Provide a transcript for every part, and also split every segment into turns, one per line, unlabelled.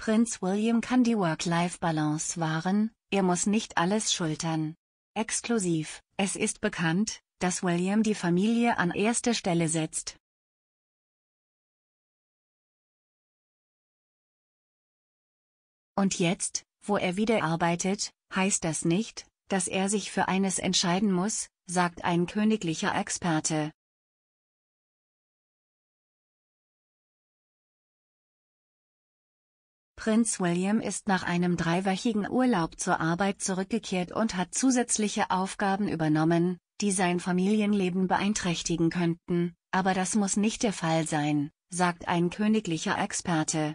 Prinz William kann die Work-Life-Balance wahren, er muss nicht alles schultern.
Exklusiv, es ist bekannt, dass William die Familie an erste Stelle setzt. Und jetzt, wo er wieder arbeitet, heißt das nicht, dass er sich für eines entscheiden muss, sagt ein königlicher Experte. Prinz William ist nach einem dreiwöchigen Urlaub zur Arbeit zurückgekehrt und hat
zusätzliche Aufgaben übernommen, die sein Familienleben beeinträchtigen könnten, aber
das muss nicht der Fall sein, sagt ein königlicher Experte.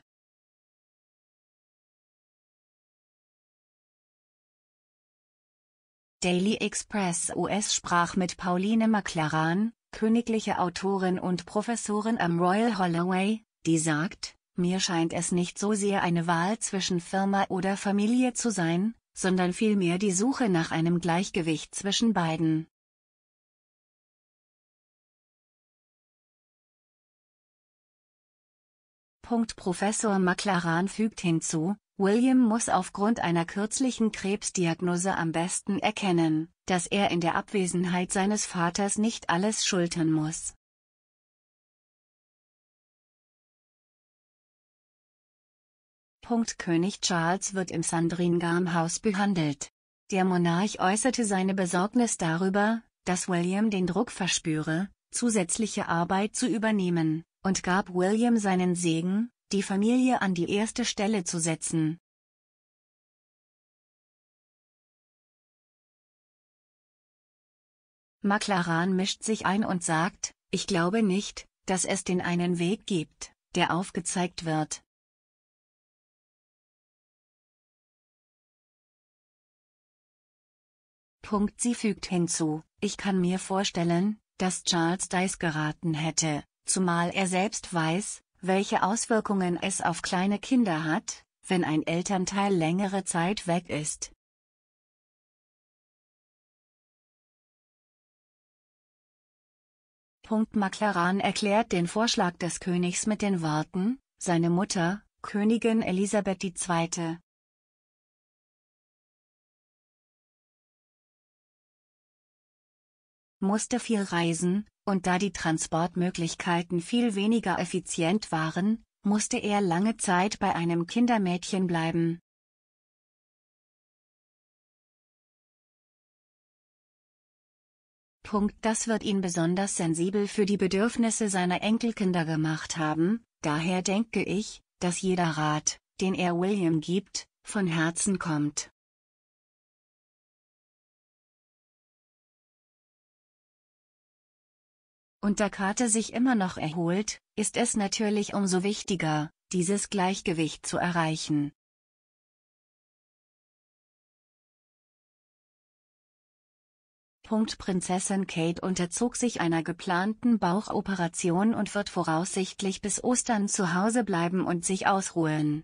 Daily Express US sprach mit Pauline McLaren, königliche Autorin
und Professorin am Royal Holloway, die sagt, mir scheint es nicht so sehr eine Wahl zwischen Firma oder Familie zu sein, sondern vielmehr die Suche nach einem
Gleichgewicht zwischen beiden. Punkt Professor McLaren fügt
hinzu, William muss aufgrund einer kürzlichen Krebsdiagnose am besten erkennen,
dass er in der Abwesenheit seines Vaters nicht alles schultern muss. König Charles wird im Sandringham-Haus behandelt. Der Monarch äußerte
seine Besorgnis darüber, dass William den Druck verspüre, zusätzliche Arbeit zu übernehmen, und gab William seinen Segen, die Familie an die erste Stelle
zu setzen. McLaren mischt sich ein und sagt, ich glaube nicht, dass es den einen Weg gibt, der aufgezeigt wird. Punkt sie fügt hinzu, ich kann mir vorstellen, dass Charles Dice geraten
hätte, zumal er selbst weiß, welche Auswirkungen es auf kleine Kinder hat,
wenn ein Elternteil längere Zeit weg ist. Punkt McLaren
erklärt den Vorschlag des Königs mit den Worten, seine Mutter, Königin Elisabeth
II., musste viel reisen, und da die Transportmöglichkeiten
viel weniger effizient waren, musste er lange Zeit bei einem
Kindermädchen bleiben. Punkt. Das wird ihn besonders sensibel für die Bedürfnisse
seiner Enkelkinder gemacht haben, daher denke ich, dass jeder Rat, den
er William gibt, von Herzen kommt. und da Carter sich immer noch erholt, ist es natürlich umso wichtiger, dieses Gleichgewicht zu erreichen. Punkt Prinzessin Kate unterzog sich einer geplanten Bauchoperation und wird voraussichtlich bis Ostern zu Hause bleiben und sich ausruhen.